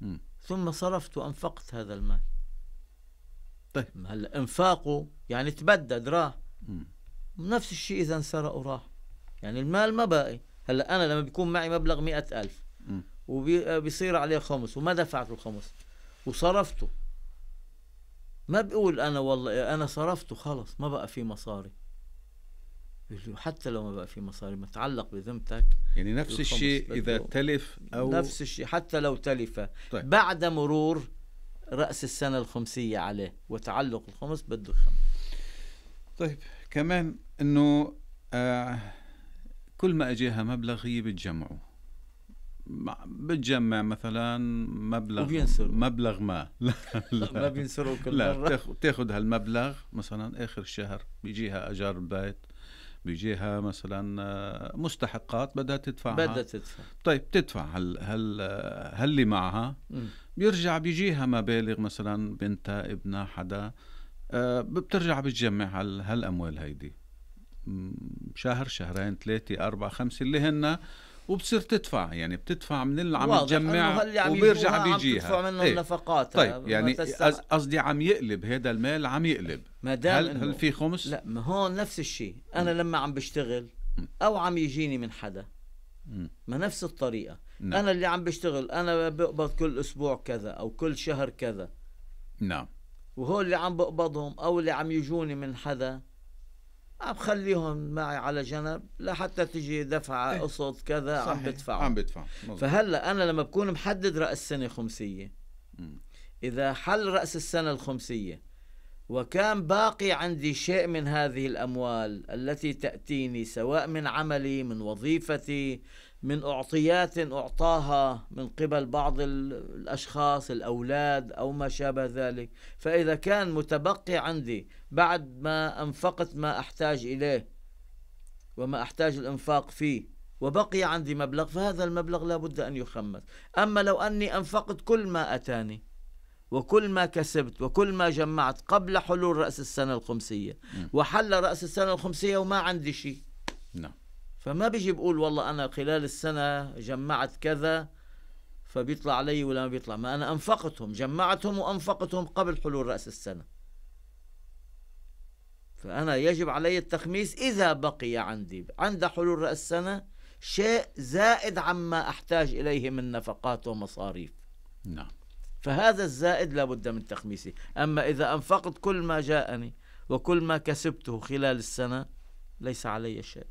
م. ثم صرفت وانفقت هذا المال طيب هلا انفاقه يعني تبدد راح نفس الشيء اذا سرقوا راح يعني المال ما باقي هلا انا لما بيكون معي مبلغ مئة ألف وبيصير آه، عليه خمس وما دفعت الخمس وصرفته ما بقول انا والله انا صرفته خلص ما بقى في مصاري حتى لو ما بقى في مصاري متعلق بذمتك يعني نفس الشيء اذا تلف او نفس الشيء حتى لو تلف طيب. بعد مرور رأس السنة الخمسية عليه وتعلق الخمس بالدخان طيب كمان أنه آه كل ما أجاها مبلغ هي بتجمعه بتجمع مثلا مبلغ وبينسروا. مبلغ ما لا, لا ما بينسروا كل لا مرة لا هالمبلغ مثلا اخر الشهر بيجيها اجار البيت بجهه مثلا آه، مستحقات بدها تدفعها بدها تدفع طيب تدفع هل هل آه، هل اللي معها م. بيرجع بيجيها مبالغ مثلا بنتها ابنها حدا آه، بترجع بتجمع هالاموال هيدي شهر شهرين ثلاثة أربعة خمسة اللي هن وبتصير تدفع يعني بتدفع من اللي عم تجمع وبيرجع بيجيها تدفع منه ايه؟ النفقات طيب آه، يعني قصدي عم يقلب هذا المال عم يقلب ما دام هل, هل في خمس؟ لا ما هون نفس الشيء انا لما عم بشتغل او عم يجيني من حدا ما نفس الطريقه نعم. انا اللي عم بشتغل انا بقبض كل اسبوع كذا او كل شهر كذا نعم وهو اللي عم بقبضهم او اللي عم يجوني من حدا عم خليهم معي على جنب لحتى تجي دفعة إيه. قصد كذا صحيح. عم بدفع عم بدفع فهلا انا لما بكون محدد راس سنه خمسيه اذا حل راس السنه الخمسيه وكان باقي عندي شيء من هذه الاموال التي تاتيني سواء من عملي من وظيفتي من أعطيات أعطاها من قبل بعض الأشخاص الأولاد أو ما شابه ذلك فإذا كان متبقي عندي بعد ما أنفقت ما أحتاج إليه وما أحتاج الإنفاق فيه وبقي عندي مبلغ فهذا المبلغ لا بد أن يخمس أما لو أني أنفقت كل ما أتاني وكل ما كسبت وكل ما جمعت قبل حلول رأس السنة الخمسية وحل رأس السنة الخمسية وما عندي شيء فما بيجي بقول والله انا خلال السنه جمعت كذا فبيطلع علي ولا ما بيطلع ما انا انفقتهم جمعتهم وانفقتهم قبل حلول راس السنه فانا يجب علي التخميس اذا بقي عندي عند حلول راس السنه شيء زائد عما احتاج اليه من نفقات ومصاريف نعم فهذا الزائد لابد من تخميسه اما اذا انفقت كل ما جاءني وكل ما كسبته خلال السنه ليس علي شيء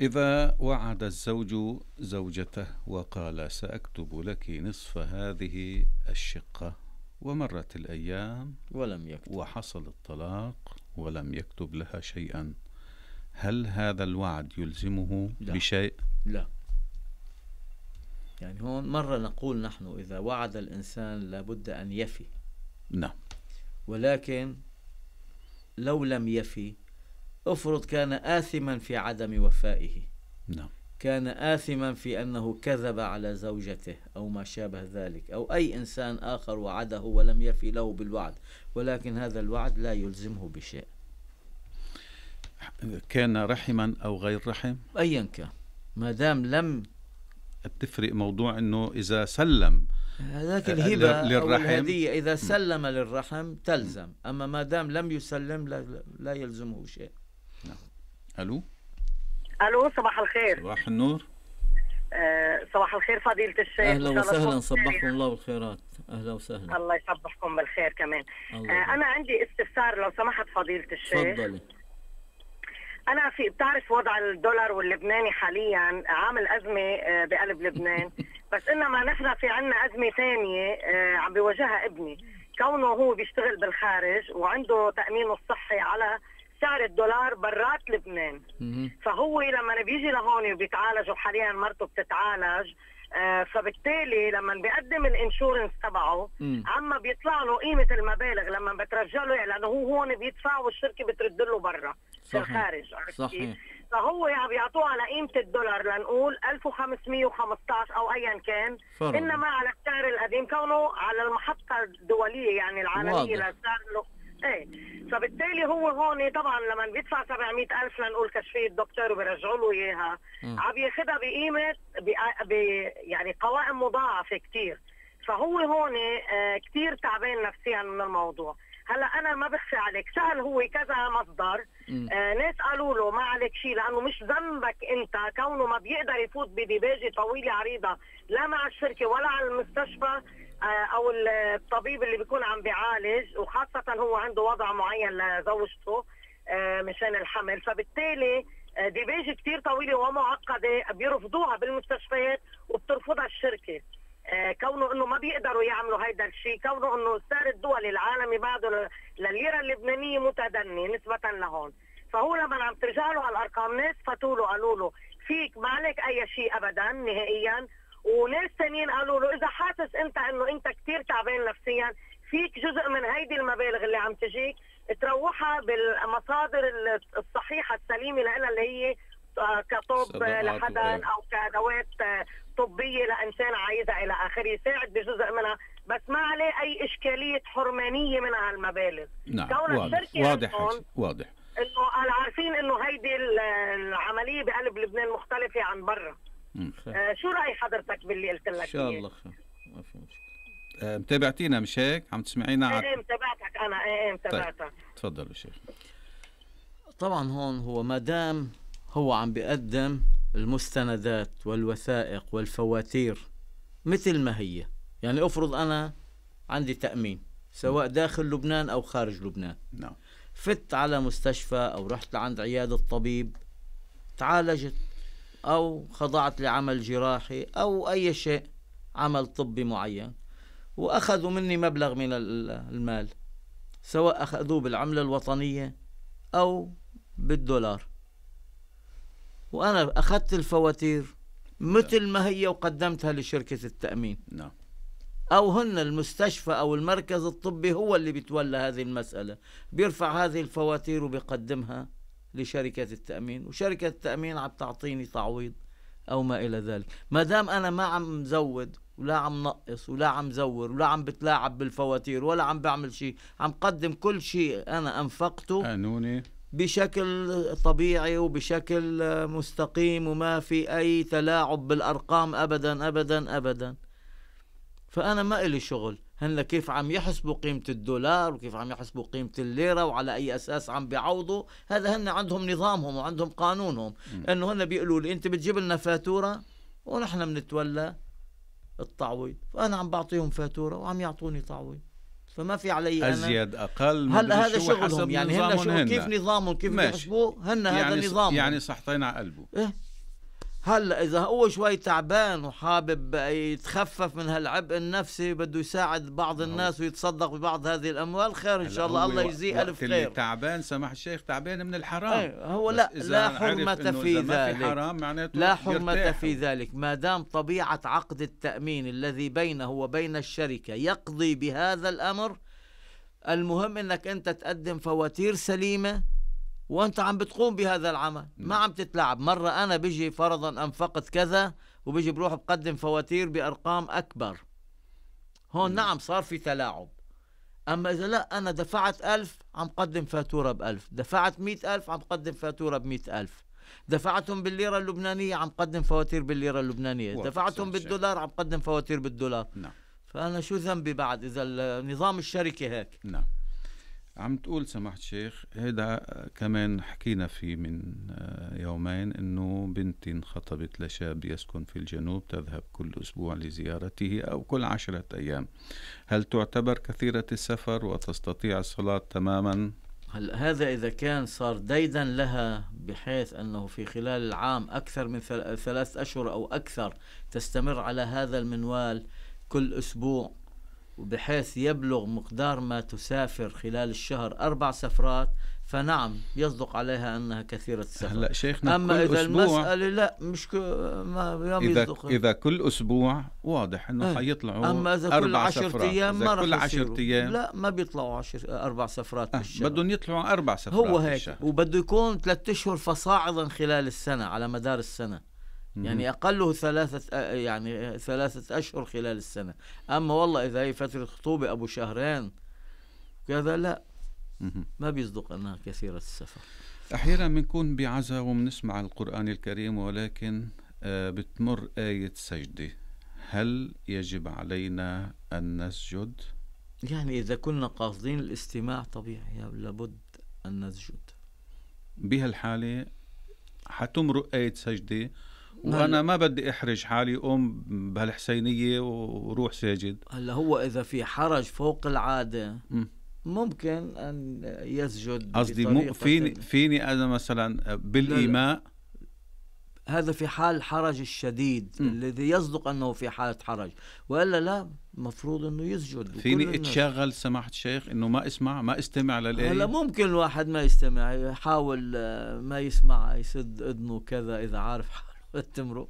إذا وعد الزوج زوجته وقال سأكتب لك نصف هذه الشقة ومرت الأيام ولم يكتب وحصل الطلاق ولم يكتب لها شيئا هل هذا الوعد يلزمه لا. بشيء؟ لا يعني هون مرة نقول نحن إذا وعد الإنسان لابد أن يفي نعم ولكن لو لم يفي افرض كان آثما في عدم وفائه نعم كان آثما في أنه كذب على زوجته أو ما شابه ذلك أو أي إنسان آخر وعده ولم يفي له بالوعد ولكن هذا الوعد لا يلزمه بشيء كان رحما أو غير رحم أيا كان ما دام لم بتفرق موضوع أنه إذا سلم لكن الهبة آه، أو الهدية إذا نعم. سلم للرحم تلزم أما ما دام لم يسلم لا, لا يلزمه شيء نعم الو الو صباح الخير صباح النور آه، صباح الخير فضيلة الشيخ اهلا وسهلا صبحكم الله بالخيرات اهلا وسهلا الله يصبحكم بالخير كمان آه، انا عندي استفسار لو سمحت فضيلة الشيخ تفضلي انا في بتعرف وضع الدولار واللبناني حاليا عامل ازمه آه، بقلب لبنان بس انما نحن في عنا ازمه ثانيه عم بيواجهها ابني كونه هو بيشتغل بالخارج وعنده تامينه الصحي على سعر الدولار برات لبنان فهو لما بيجي لهون وبيتعالج وحاليا مرته بتتعالج آه، فبالتالي لما بيقدم الانشورنس تبعه عم بيطلع له قيمه المبالغ لما بترجع له لانه هو هون بيدفع والشركه بترد له برا في الخارج صحيح فهو يعني بيعطوه على قيمه الدولار لنقول 1515 او ايا كان فرق. انما على السعر القديم كونه على المحطه الدوليه يعني العالميه للسعر ايه فبالتالي هو هون طبعا لما بيدفع 700 ألف لنقول كشفية الدكتور وبرجعوا له إياها عم ياخذها بقيمة ب... يعني قوائم مضاعفة كثير فهو هون آه، كثير تعبان نفسيا من الموضوع هلا انا ما بخفي عليك سال هو كذا مصدر آه ناس قالوا له ما عليك شيء لانه مش ذنبك انت كونه ما بيقدر يفوت بديباجه طويله عريضه لا مع الشركه ولا على المستشفى آه، او الطبيب اللي بيكون عم بيعالج وخاصه هو عنده وضع معين لزوجته آه، مشان الحمل فبالتالي آه، ديباجه كثير طويله ومعقده بيرفضوها بالمستشفيات وبترفضها الشركه كونه انه ما بيقدروا يعملوا هيدا الشيء كونه انه السعر الدولي العالمي بعده لليره اللبنانيه متدني نسبه لهون فهو لما عم ترجع له على الارقام ناس فاتوا له قالوا له فيك ما عليك اي شيء ابدا نهائيا وناس ثانيين قالوا له اذا حاسس انت انه انت كثير تعبان نفسيا فيك جزء من هيدي المبالغ اللي عم تجيك تروحها بالمصادر الصحيحه السليمه لها اللي هي آه، كطب لحدا او كادوات آه، طبيه لانسان عايزها الى اخره يساعد بجزء منها بس ما عليه اي اشكاليه حرمانيه من هالمبالغ نعم واضح واضح واضح انه عارفين انه هيدي العمليه بقلب لبنان مختلفه عن برا آه، شو راي حضرتك باللي قلت لك ان شاء الله خير ما في مشكله آه متابعتينا مش هيك عم تسمعينا ايه متابعتك انا ايه, إيه، طيب، متابعتك طيب. تفضل شيخ طبعا هون هو ما دام هو عم بيقدم المستندات والوثائق والفواتير مثل ما هي يعني افرض انا عندي تامين سواء داخل لبنان او خارج لبنان نعم فت على مستشفى او رحت لعند عياده طبيب تعالجت أو خضعت لعمل جراحي أو أي شيء عمل طبي معين وأخذوا مني مبلغ من المال سواء أخذوه بالعملة الوطنية أو بالدولار وأنا أخذت الفواتير مثل ما هي وقدمتها لشركة التأمين نعم أو هن المستشفى أو المركز الطبي هو اللي بيتولى هذه المسألة بيرفع هذه الفواتير وبيقدمها لشركة التأمين وشركة التأمين عم تعطيني تعويض أو ما إلى ذلك ما دام أنا ما عم زود ولا عم نقص ولا عم زور ولا عم بتلاعب بالفواتير ولا عم بعمل شيء عم قدم كل شيء أنا أنفقته قانوني بشكل طبيعي وبشكل مستقيم وما في أي تلاعب بالأرقام أبدا أبدا أبدا فأنا ما إلي شغل هن كيف عم يحسبوا قيمة الدولار وكيف عم يحسبوا قيمة الليرة وعلى أي أساس عم بيعوضوا هذا هن عندهم نظامهم وعندهم قانونهم أنه هن بيقولوا لي أنت بتجيب لنا فاتورة ونحن بنتولى التعويض فأنا عم بعطيهم فاتورة وعم يعطوني تعويض فما في علي ازيد اقل هلا هذا شغلهم يعني هن, شغل كيف نظامهم كيف بيحسبوه هن يعني هذا نظامهم يعني صحتين على قلبه إيه؟ هلا اذا هو شوي تعبان وحابب يتخفف من هالعبء النفسي بده يساعد بعض نعم. الناس ويتصدق ببعض هذه الاموال خير ان شاء الله الله يجزيه الف خير اللي تعبان سمح الشيخ تعبان من الحرام أيه هو لا لا حرمة في ذلك حرام لا حرمة في ذلك ما دام طبيعة عقد التأمين الذي بينه وبين الشركة يقضي بهذا الامر المهم انك انت تقدم فواتير سليمه وانت عم بتقوم بهذا العمل ما نعم. عم تتلاعب مرة انا بيجي فرضا انفقت كذا وبيجي بروح بقدم فواتير بارقام اكبر هون نعم. نعم صار في تلاعب اما اذا لا انا دفعت ألف عم قدم فاتورة بألف دفعت مئة ألف عم قدم فاتورة بمئة ألف دفعتهم بالليرة اللبنانية عم قدم فواتير بالليرة اللبنانية دفعتهم بالدولار عم قدم فواتير بالدولار نعم. فأنا شو ذنبي بعد إذا نظام الشركة هيك نعم عم تقول سمحت شيخ هذا كمان حكينا فيه من آه، يومين انه بنتي انخطبت لشاب يسكن في الجنوب تذهب كل اسبوع لزيارته او كل عشرة ايام هل تعتبر كثيرة السفر وتستطيع الصلاة تماما هل هذا إذا كان صار ديدا لها بحيث أنه في خلال العام أكثر من ثلاث أشهر أو أكثر تستمر على هذا المنوال كل أسبوع بحيث يبلغ مقدار ما تسافر خلال الشهر أربع سفرات فنعم يصدق عليها انها كثيره السفر هلا شيخنا اما كل اذا أسبوع المساله لا مش ك... ما اذا يصدق. اذا كل اسبوع واضح انه إيه. حيطلعوا اما اذا كل 10 ايام ما كل 10 ايام لا ما بيطلعوا عشر... اربع سفرات أه. بالشهر بدهم يطلعوا اربع سفرات هو هيك وبده يكون ثلاث اشهر فصاعدا خلال السنه على مدار السنه يعني اقله ثلاثه آه، يعني آه، ثلاثه اشهر خلال السنه اما والله اذا هي فتره خطوبه ابو شهرين كذا لا ما بيصدق انها كثيره السفر احيانا بنكون بعزا وبنسمع القران الكريم ولكن آه، بتمر ايه سجده هل يجب علينا ان نسجد يعني اذا كنا قاصدين الاستماع طبيعي يعني لابد ان نسجد بهالحاله حتمر آية سجدة نعم. وانا ما بدي احرج حالي قوم بهالحسينيه وروح ساجد هلا هو اذا في حرج فوق العاده م. ممكن ان يسجد قصدي فيني فيني انا مثلا بالايماء هذا في حال الحرج الشديد الذي يصدق انه في حاله حرج والا لا مفروض انه يسجد فيني اتشاغل سماحه الشيخ انه ما اسمع ما استمع للايه هلا ممكن الواحد ما يستمع يحاول آه، ما يسمع يسد اذنه كذا اذا عارف تمرق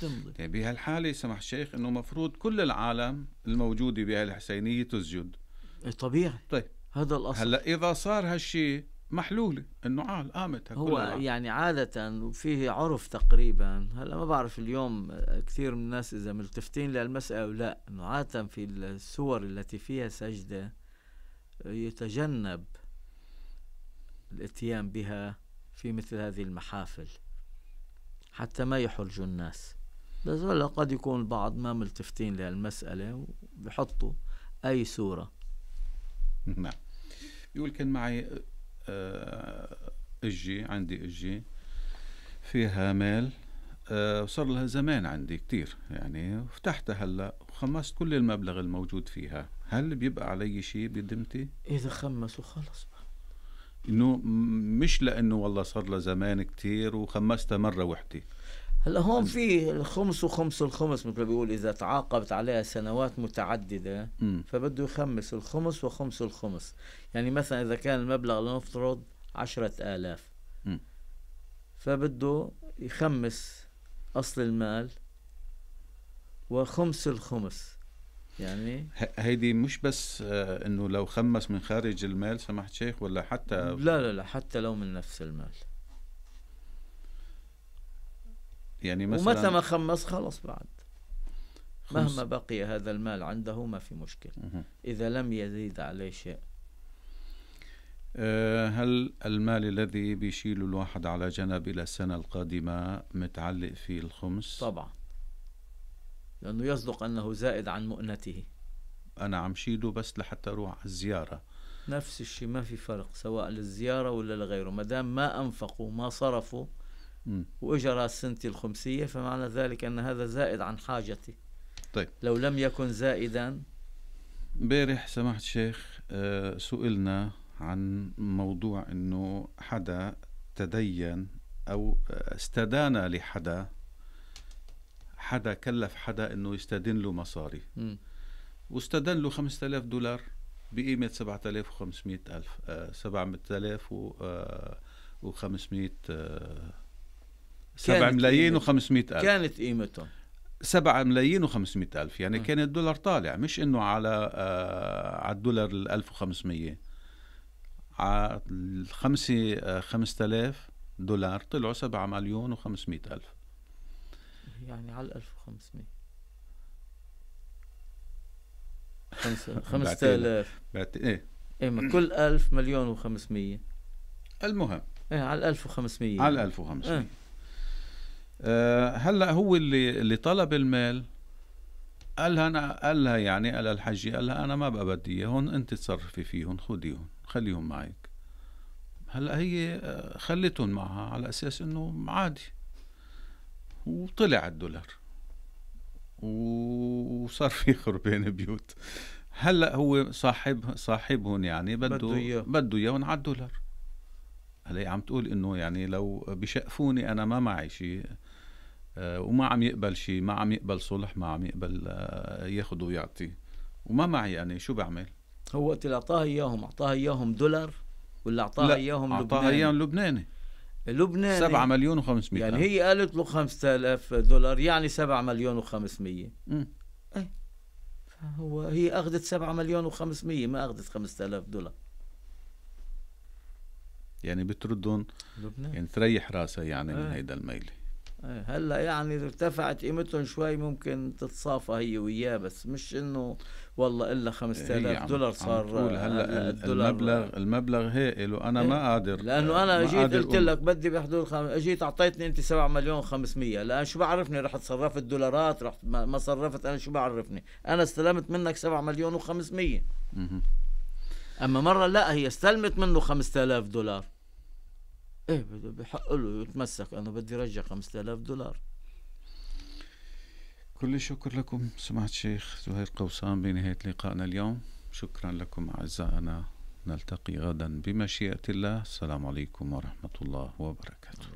تمضي يعني بهالحالة سمح الشيخ أنه مفروض كل العالم الموجودة بهالحسينية تسجد إيه، طبيعي طيب هذا الأصل هلأ إذا صار هالشيء محلولة انه عال قامت هو يعني عادة فيه عرف تقريبا هلا ما بعرف اليوم كثير من الناس اذا ملتفتين للمسألة او لا انه عادة في السور التي فيها سجدة يتجنب الاتيان بها في مثل هذه المحافل حتى ما يحرجوا الناس بس هلا قد يكون البعض ما ملتفتين لهالمسألة وبيحطوا أي سورة نعم يقول كان معي آه، اجي عندي اجي فيها مال آه، صار لها زمان عندي كتير يعني فتحتها هلا وخمست كل المبلغ الموجود فيها هل بيبقى علي شيء بدمتي؟ إذا وخلص خلص انه مش لانه والله صار له زمان كثير وخمستها مره وحده هلا هون في الخمس وخمس الخمس مثل ما بيقول اذا تعاقبت عليها سنوات متعدده م. فبده يخمس الخمس وخمس الخمس يعني مثلا اذا كان المبلغ لنفترض عشرة آلاف م. فبده يخمس أصل المال وخمس الخمس يعني هيدي مش بس آه، انه لو خمس من خارج المال سمحت شيخ ولا حتى لا لا لا حتى لو من نفس المال يعني مثلا ومتى ما خمس خلص بعد خمس. مهما بقي هذا المال عنده ما في مشكلة إذا لم يزيد عليه شيء آه، هل المال الذي بيشيله الواحد على جنب إلى السنة القادمة متعلق في الخمس؟ طبعاً لأنه يصدق أنه زائد عن مؤنته أنا عم شيله بس لحتى أروح على الزيارة نفس الشيء ما في فرق سواء للزيارة ولا لغيره ما دام ما أنفقوا ما صرفوا وإجرى السنة الخمسية فمعنى ذلك أن هذا زائد عن حاجتي طيب لو لم يكن زائدا امبارح سمحت شيخ آه، سئلنا عن موضوع انه حدا تدين او آه، استدان لحدا حدا كلف حدا انه يستدين له مصاري م. واستدن له 5000 دولار بقيمه 7500 الف آه 7500 آه 7 آه، ملايين و500 الف كانت قيمتهم 7 ملايين و500 الف يعني م. كان الدولار طالع مش انه على آه على الدولار ال 1500 على 5 5000 دولار طلعوا 7 مليون و500 الف يعني على 1500 خمسة 5000 بعت ايه ايه ما كل 1000 مليون و500 المهم ايه على 1500 على 1500 ايه. أه هلا هو اللي اللي طلب المال قال لها انا قال لها يعني قال الحجي قال لها انا ما بقى بدي اياهم انت تصرفي فيهم خديهم خليهم معك هلا هي آه، خلتهم معها على اساس انه عادي وطلع الدولار وصار في خربان بيوت هلا هو صاحب صاحبهم يعني بده بده اياهم بده على الدولار هلا عم تقول انه يعني لو بشقفوني انا ما معي شيء آه، وما عم يقبل شيء ما عم يقبل صلح ما عم يقبل آه، ياخذ ويعطي وما معي انا يعني، شو بعمل هو وقت اللي اعطاها اياهم اعطاها اياهم دولار ولا اعطاها اياهم لبناني اعطاها اياهم لبناني لبناني 7 مليون و500 يعني هي قالت له 5000 دولار يعني 7 مليون و500 ايه فهو هي اخذت 7 مليون و500 ما اخذت 5000 دولار يعني بتردهم لبنان يعني تريح راسها يعني آه. من إيه. هيدا الميله هلا يعني اذا ارتفعت قيمتهم شوي ممكن تتصافى هي وياه بس مش انه والله الا 5000 دولار صار هلا المبلغ المبلغ هائل وانا إيه، ما قادر لانه انا اجيت قلت لك بدي بحدود خم... اجيت اعطيتني انت 7 مليون 500 لان شو بعرفني رح تصرفت دولارات رح ما صرفت انا شو بعرفني انا استلمت منك 7 مليون و500 اما مره لا هي استلمت منه 5000 دولار ايه بحق له يتمسك انا بدي رجع 5000 دولار كل الشكر لكم سمعت شيخ زهير قوسان بنهاية لقائنا اليوم شكرا لكم أعزائنا نلتقي غدا بمشيئة الله السلام عليكم ورحمة الله وبركاته